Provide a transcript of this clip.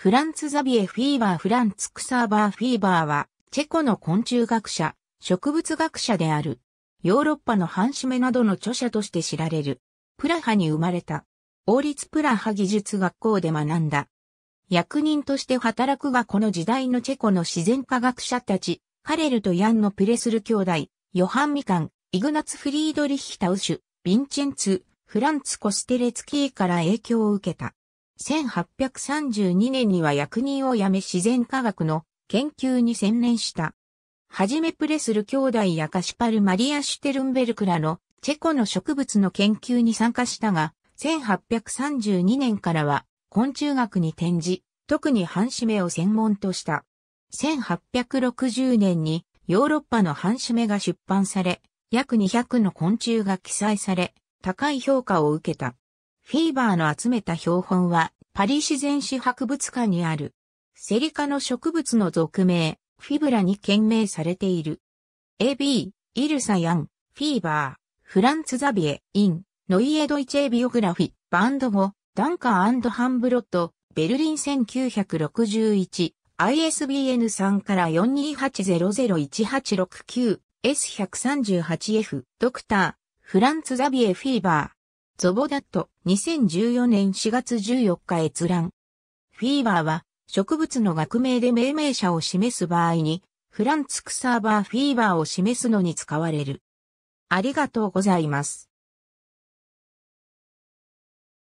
フランツ・ザビエ・フィーバー・フランツ・クサーバー・フィーバーは、チェコの昆虫学者、植物学者である。ヨーロッパの半締めなどの著者として知られる。プラハに生まれた。王立プラハ技術学校で学んだ。役人として働くがこの時代のチェコの自然科学者たち、カレルとヤンのプレスル兄弟、ヨハン・ミカン、イグナツ・フリードリヒ・タウシュ、ヴィンチェンツ、フランツ・コステレツキーから影響を受けた。1832年には役人を辞め自然科学の研究に専念した。はじめプレスル兄弟やカシパル・マリア・シュテルンベルクらのチェコの植物の研究に参加したが、1832年からは昆虫学に転じ、特に半締めを専門とした。1860年にヨーロッパの半締めが出版され、約200の昆虫が記載され、高い評価を受けた。フィーバーの集めた標本は、パリ自然史博物館にある、セリ科の植物の俗名、フィブラに懸命されている。AB、イルサヤン、フィーバー、フランツ・ザビエ、イン、ノイエ・ドイチェ・ビオグラフィ、バンド5、ダンカーハンブロット、ベルリン1961、ISBN 3から428001869、S138F、ドクター、フランツ・ザビエ・フィーバー、ゾボダット、2014年4月14日閲覧。フィーバーは、植物の学名で命名者を示す場合に、フランツクサーバーフィーバーを示すのに使われる。ありがとうございます。